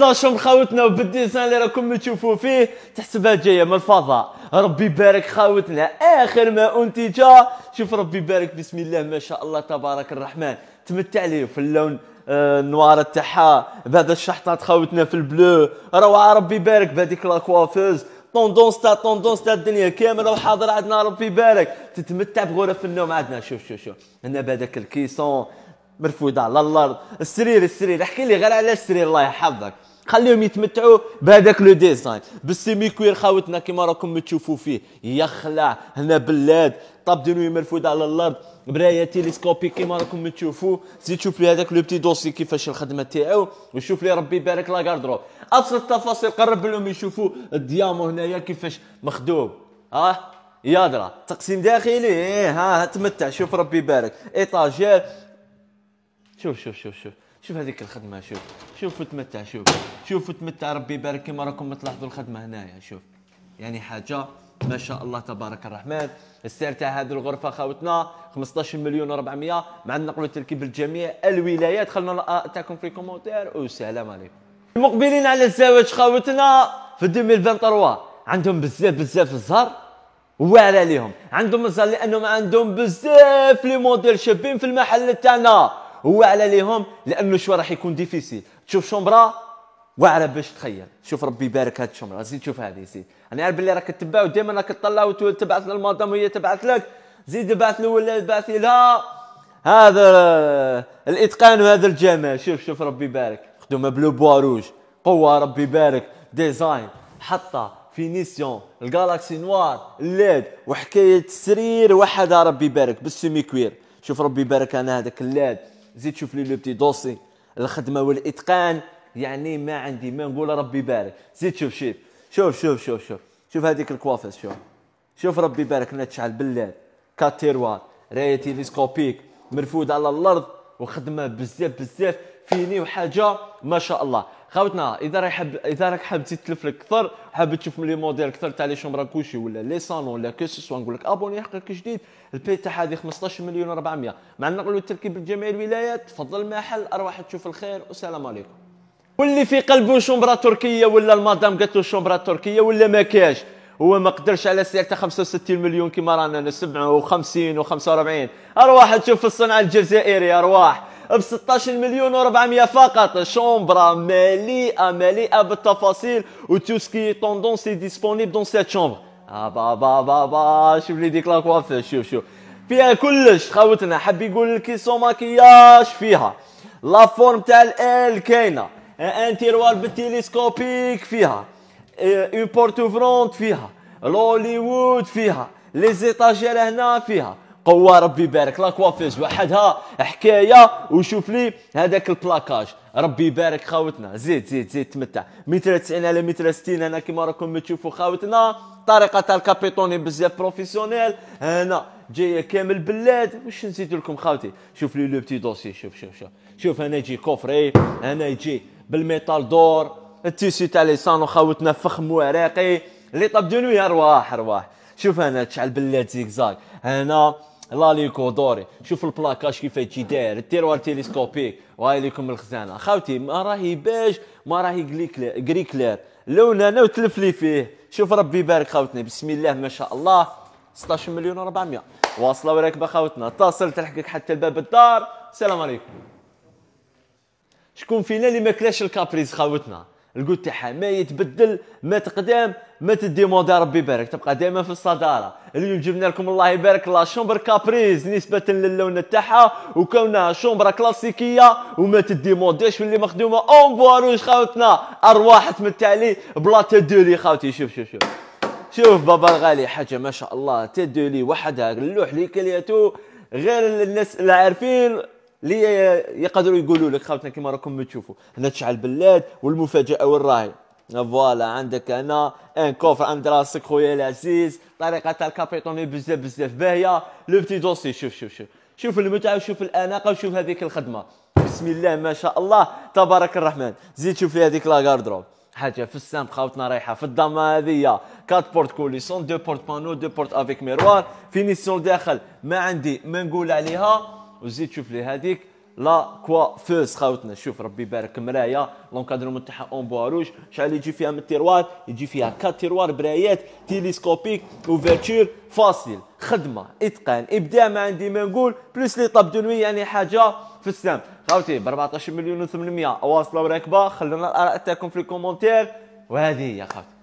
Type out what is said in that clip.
لاشوم خاوتنا وبالديزاين اللي راكم تشوفوا فيه تحسبها جايه من الفضاء ربي يبارك خاوتنا اخر ما انتج شوف ربي يبارك بسم الله ما شاء الله تبارك الرحمن تمتع لي في اللون آه، النوار تاعها بعد الشحطات خاوتنا في البلو روعة ربي يبارك بهذيك لاكوافوز طوندونس تاع طوندونس تاع الدنيا كامله وحاضر عندنا ربي يبارك تتمتع بغرف النوم عندنا شوف شوف شوف هنا بهذاك الكيسون مرفوده على الارض السرير السرير احكي لي غير على السرير الله يحفظك خليهم يتمتعوا بهذاك لو ديزاين بالسيمي كوير خاوتنا كما راكم تشوفوا فيه يخلع هنا بلاد طاب دينو مرفود على الارض برايه تيليسكوبي كما راكم تشوفوا زيد تشوف لي هذاك لو بتي دوسي كيفاش الخدمه تاعو وشوف لي ربي يبارك لا كاردروب ابسط التفاصيل قرب لهم يشوفوا الديامو هنايا كيفاش مخدوم ها أه؟ يادرا تقسيم داخلي إيه، ها تمتع شوف ربي يبارك ايطاجير شوف شوف شوف شوف شوف هذيك الخدمه شوف شوف تمتع شوف شوف تمتع ربي يبارك كما راكم تلاحظوا الخدمه هنايا شوف يعني حاجه ما شاء الله تبارك الرحمن السعر تاع هذه الغرفه خاوتنا 15 مليون و400 مع النقل والتركيب لجميع الولايات خلنا تاعكم في الكومونتير والسلام عليكم المقبلين على الزواج خاوتنا في 2023 عندهم بزاف بزاف الزهر وعلى عليهم عندهم الزهر لانهم عندهم بزاف لي موديل شابين في المحل تاعنا على ليهم لانه شو راح يكون ديفيسيل تشوف شومبرا واعره باش تخيل شوف ربي يبارك هاد الشمرة زيد شوف هذه زيد انا عارف بلي راك تتبع ودائما راك تطلع وتبعث للمدام وهي تبعث لك زيد بعث له ولا بعث لها هذا الاتقان وهذا الجمال شوف شوف ربي يبارك خدمه بلو بوا روج قوه ربي يبارك ديزاين حطه فينيسيون الجالاكسي نوار الليد وحكايه السرير وحده ربي يبارك بالسيمي كوير شوف ربي يبارك انا هذاك الليد زيد شوف لي لو بتي دوسي الخدمه والاتقان يعني ما عندي ما نقول ربي يبارك زيد شوف شيف شوف شوف شوف شوف شوف هذيك الكوافيس شوف شوف ربي يبارك لنا تشعل بالليل كاتيروار رايه تيليسكوبيك مرفود على الارض وخدمه بزاف بزاف فيني وحاجه ما شاء الله خاوتنا اذا راك حاب اذا راك حاب تزيد لك اكثر حاب تشوف لي موديل اكثر تاع لي شومبرا كوشي ولا لي صالون ولا كو ونقول نقول لك ابوني حقك جديد البي تاع هذه 15 مليون و 400 مع النقل والتركيب لجميع الولايات تفضل المحل ارواح تشوف الخير والسلام عليكم واللي في قلبه شومبرا تركيه ولا المدام قالت له شومبرا تركيه ولا ما كاش هو ما قدرش على سعر تاع 65 مليون كيما رانا 57 و45 ارواح تشوف الصناعه الجزائريه ارواح ب 16 مليون و400 فقط شومبرا مليئه مليئه بالتفاصيل وتوسكي توندونس ديسبونيبل دون سيت شومبر با با با با شوف لي ديك لاكوافير شوف شوف فيها كلش خاوتنا حب يقول لك سو ماكياج فيها لا فورم تاع ال كاينه ان تيروار فيها اون بورت فرونت فيها لوليوود فيها لي زيطاجير هنا فيها قوة ربي يبارك لا كوافيز وحدها حكاية وشوف لي هذاك البلاكاج ربي يبارك خاوتنا زيد زيد زيد تمتع متر 90 على متر 60 هنا كيما راكم تشوفوا خاوتنا طريقة تاع الكابيتوني بزاف بروفيسيونيل هنا جاية كامل بلاد واش نزيد لكم خاوتي شوف لي لو بتي دوسي شوف شوف شوف شوف هنا يجي كوفري هنا يجي بالميتال دور التيسي تاع لسان وخاوتنا فخم وراقي طاب طب نوي ارواح ارواح شوف انا تشعل بلاد زيكزاك هنا ليكو دوري شوف البلاكاج كيفاش تجي داير التيروار تيليسكوبيك وهاي ليكم الخزانه خاوتي ما راهي باش ما راهي كري كلير لون انا وتلف لي فيه شوف ربي يبارك خاوتنا بسم الله ما شاء الله 16 مليون و400 واصله وراكبه خاوتنا اتصل تلحقك حتى لباب الدار السلام عليكم شكون فينا اللي ما كلاش الكابريز خاوتنا الجود تاعها ما يتبدل ما تقدام ما تدي تديموندي ربي يبارك تبقى دائما في الصداره اليوم جبنا لكم الله يبارك لا شومبر كابريز نسبه للون تاعها وكونها شومبرا كلاسيكيه وما تدي تديمونديش واللي مخدومه اون بواروج خاوتنا ارواح تمتعلي بلا تدولي خاوتي شوف شوف شوف شوف بابا الغالي حاجه ما شاء الله تدولي وحدها اللوح اللي كلياتو غير الناس اللي عارفين اللي يقدروا يقولوا لك خاوتنا كما راكم تشوفوا هنا تشعل بلاد والمفاجاه وين راهي فوالا عندك هنا ان كوفر عند راسك خويا العزيز طريقه تاع الكابيتوني بزاف بزاف باهيه لو بتي دوسي شوف شوف شوف شوف المتعه وشوف الاناقه وشوف هذيك الخدمه بسم الله ما شاء الله تبارك الرحمن زيد شوف لي هذيك لاكاردروب حاجه في السام خاوتنا رايحه في الضمه هذيا كات بورت كوليسون دو بورت بانو دو بورت افيك ميروار فينيسيون داخل ما عندي ما نقول عليها وزيد تشوف لي هذيك لا كوا فوز خاوتنا شوف ربي يبارك مرايا لونكادرومون تاعها اون بواروج شحال يجي فيها من تيروار يجي فيها كات تيروار برايات تيليسكوبيك اوفرتور فاصل خدمه اتقان ابداع ما عندي ما نقول بلوس لي طاب دنوي يعني حاجه في السام خاوتي ب 14 مليون و800 واصله وراكبه خلونا الاراء تاعكم في الكومنتير وهذه هي خاوتي